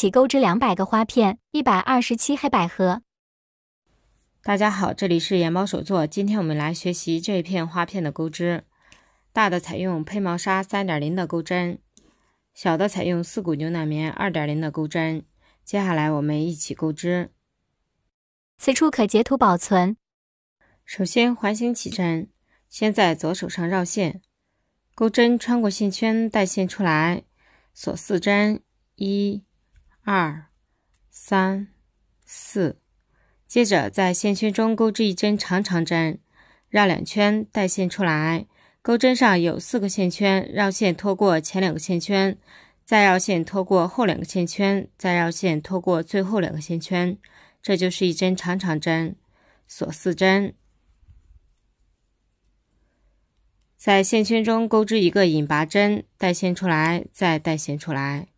起钩织两百个花片，一百二十七黑百合。大家好，这里是盐毛手作，今天我们来学习这一片花片的钩织。大的采用胚毛纱三点零的钩针，小的采用四股牛奶棉二点零的钩针。接下来我们一起钩织。此处可截图保存。首先环形起针，先在左手上绕线，钩针穿过线圈带线出来，锁四针一。二、三、四，接着在线圈中钩织一针长长针，绕两圈，带线出来。钩针上有四个线圈，绕线拖过前两个线圈，再绕线拖过后两个线圈，再绕线拖过最后两个线圈，这就是一针长长针，锁四针。在线圈中钩织一个引拔针，带线出来，再带线出来。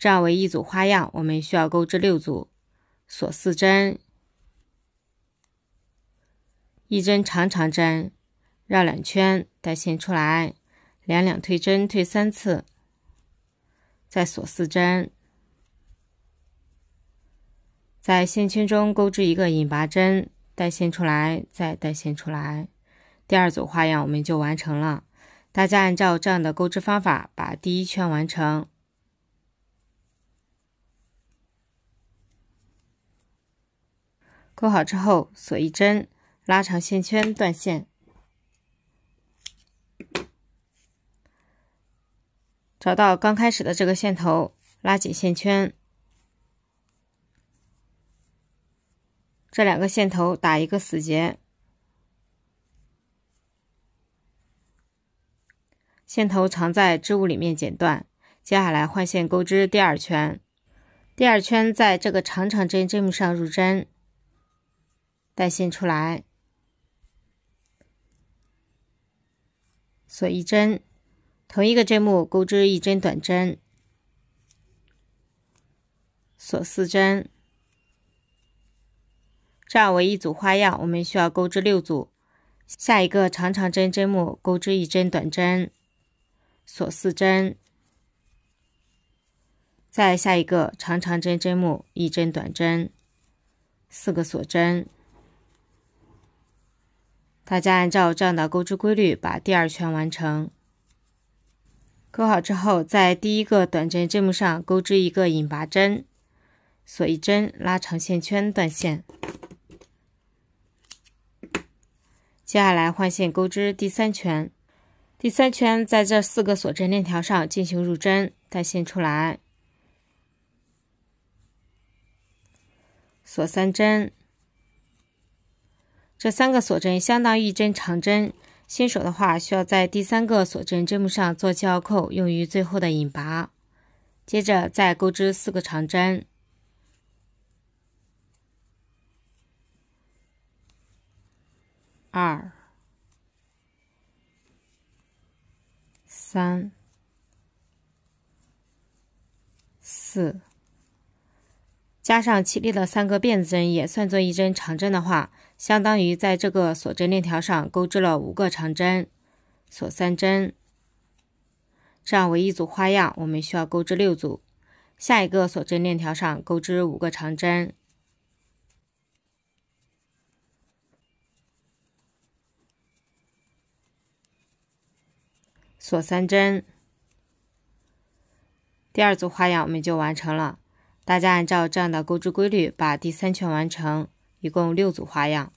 这样为一组花样，我们需要钩织六组锁四针，一针长长针绕两圈带线出来，两两退针退三次，再锁四针，在线圈中钩织一个引拔针，带线出来，再带线出来。第二组花样我们就完成了。大家按照这样的钩织方法把第一圈完成。钩好之后，锁一针，拉长线圈断线，找到刚开始的这个线头，拉紧线圈，这两个线头打一个死结，线头藏在织物里面剪断，接下来换线钩织第二圈，第二圈在这个长长针针目上入针。带线出来，锁一针，同一个针目钩织一针短针，锁四针。这样为一组花样，我们需要钩织六组。下一个长长针针目钩织一针短针，锁四针。再下一个长长针针目，一针短针，四个锁针。大家按照这样的钩织规律把第二圈完成，钩好之后，在第一个短针针目上钩织一个引拔针，锁一针，拉长线圈断线。接下来换线钩织第三圈，第三圈在这四个锁针链条上进行入针，带线出来，锁三针。这三个锁针相当于一针长针，新手的话需要在第三个锁针针目上做记号扣，用于最后的引拔。接着再钩织四个长针，二、三、四。加上起立的三个辫子针也算作一针长针的话，相当于在这个锁针链条上钩织了五个长针，锁三针。这样为一组花样，我们需要钩织六组。下一个锁针链条上钩织五个长针，锁三针。第二组花样我们就完成了。大家按照这样的钩织规律把第三圈完成，一共六组花样。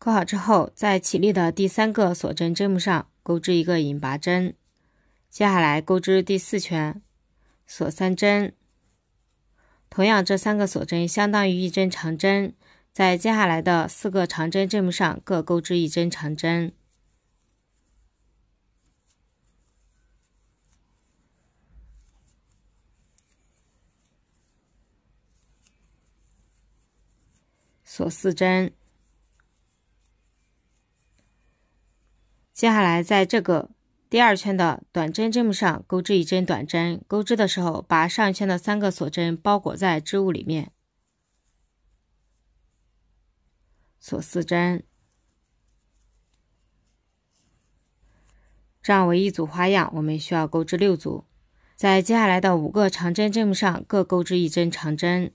钩好之后，在起立的第三个锁针针目上钩织一个引拔针。接下来钩织第四圈，锁三针。同样，这三个锁针相当于一针长针，在接下来的四个长针针目上各钩织一针长针。锁四针，接下来在这个第二圈的短针针目上钩织一针短针。钩织的时候，把上一圈的三个锁针包裹在织物里面，锁四针。这样为一组花样，我们需要钩织六组。在接下来的五个长针针目上各钩织一针长针。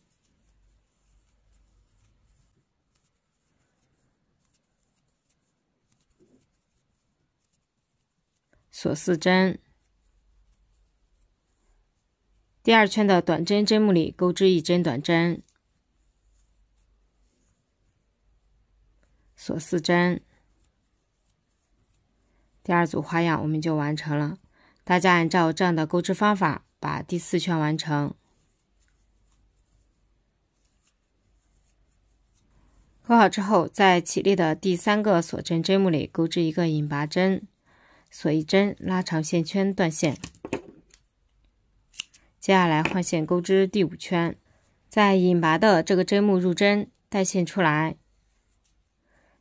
锁四针，第二圈的短针针目里钩织一针短针，锁四针。第二组花样我们就完成了。大家按照这样的钩织方法把第四圈完成。钩好之后，在起立的第三个锁针针目里钩织一个引拔针。锁一针，拉长线圈断线。接下来换线钩织第五圈，在引拔的这个针目入针，带线出来，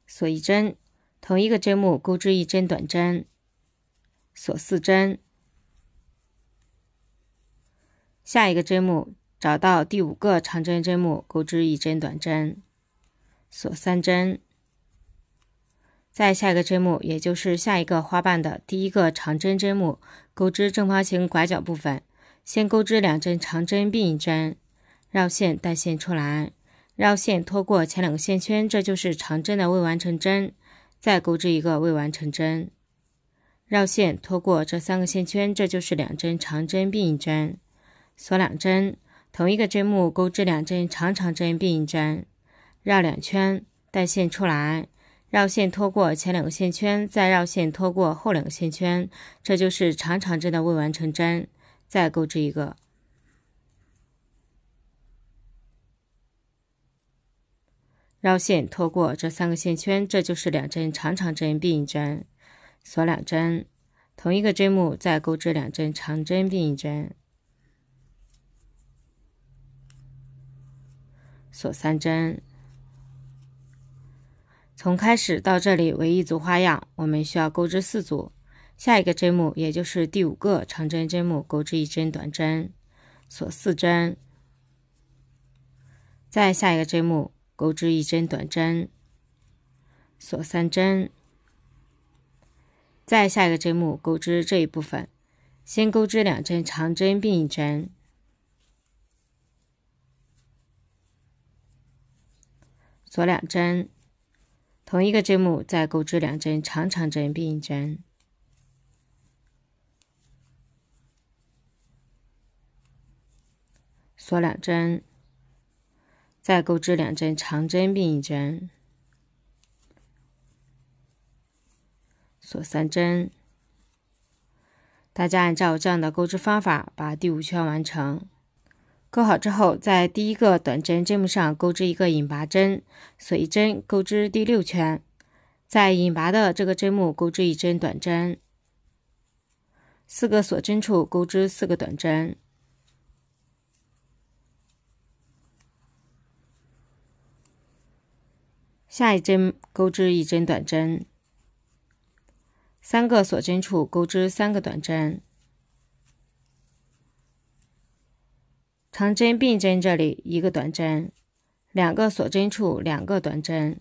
锁一针。同一个针目钩织一针短针，锁四针。下一个针目，找到第五个长针针目，钩织一针短针，锁三针。在下一个针目，也就是下一个花瓣的第一个长针针目，钩织正方形拐角部分。先钩织两针长针并一针，绕线带线出来，绕线拖过前两个线圈，这就是长针的未完成针。再钩织一个未完成针，绕线拖过这三个线圈，这就是两针长针并一针，锁两针。同一个针目钩织两针长长针并一针，绕两圈带线出来。绕线拖过前两个线圈，再绕线拖过后两个线圈，这就是长长针的未完成针。再钩织一个。绕线拖过这三个线圈，这就是两针长长针并一针，锁两针，同一个针目再钩织两针长针并一针，锁三针。从开始到这里为一组花样，我们需要钩织四组。下一个针目，也就是第五个长针针目，钩织一针短针，锁四针。再下一个针目，钩织一针短针，锁三针。再下一个针目，钩织这一部分，先钩织两针长针并一针，锁两针。同一个针目，再钩织两针长长针并一针，锁两针，再钩织两针长针并一针，锁三针。大家按照这样的钩织方法，把第五圈完成。钩好之后，在第一个短针针目上钩织一个引拔针，锁一针，钩织第六圈。在引拔的这个针目钩织一针短针，四个锁针处钩织四个短针。下一针钩织一针短针，三个锁针处钩织三个短针。长针并针这里一个短针，两个锁针处两个短针，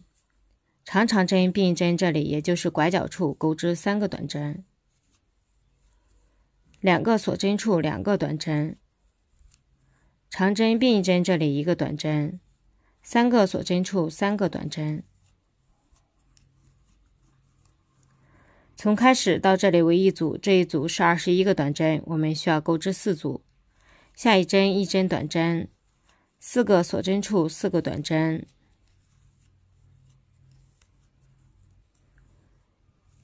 长长针并针这里也就是拐角处钩织三个短针，两个锁针处两个短针，长针并针这里一个短针，三个锁针处三个短针。从开始到这里为一组，这一组是二十一个短针，我们需要钩织四组。下一针一针短针，四个锁针处四个短针，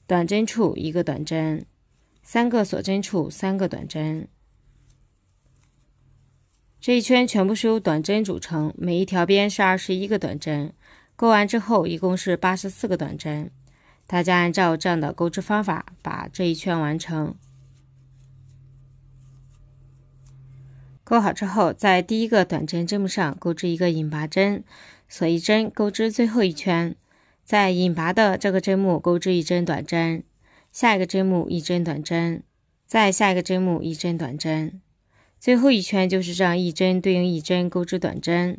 短针处一个短针，三个锁针处三个短针，这一圈全部是由短针组成，每一条边是二十一个短针，钩完之后一共是八十四个短针，大家按照这样的钩织方法把这一圈完成。钩好之后，在第一个短针针目上钩织一个引拔针，锁一针，钩织最后一圈。在引拔的这个针目钩织一针短针，下一个针目一针短针，再下一个针目一针短针，最后一圈就是这样一针对应一针钩织短针。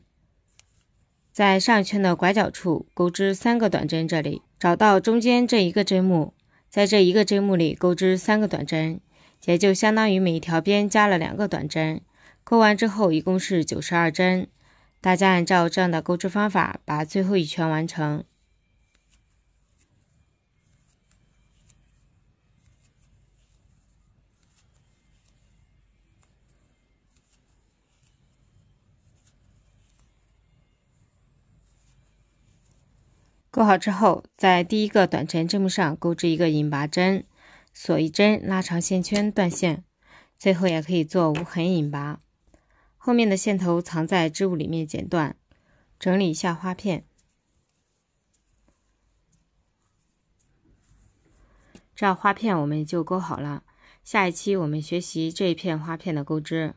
在上一圈的拐角处钩织三个短针，这里找到中间这一个针目，在这一个针目里钩织三个短针，也就相当于每一条边加了两个短针。钩完之后，一共是九十二针。大家按照这样的钩织方法，把最后一圈完成。钩好之后，在第一个短针针目上钩织一个引拔针，锁一针，拉长线圈断线。最后也可以做无痕引拔。后面的线头藏在织物里面，剪断，整理一下花片。这样花片我们就钩好了。下一期我们学习这一片花片的钩织。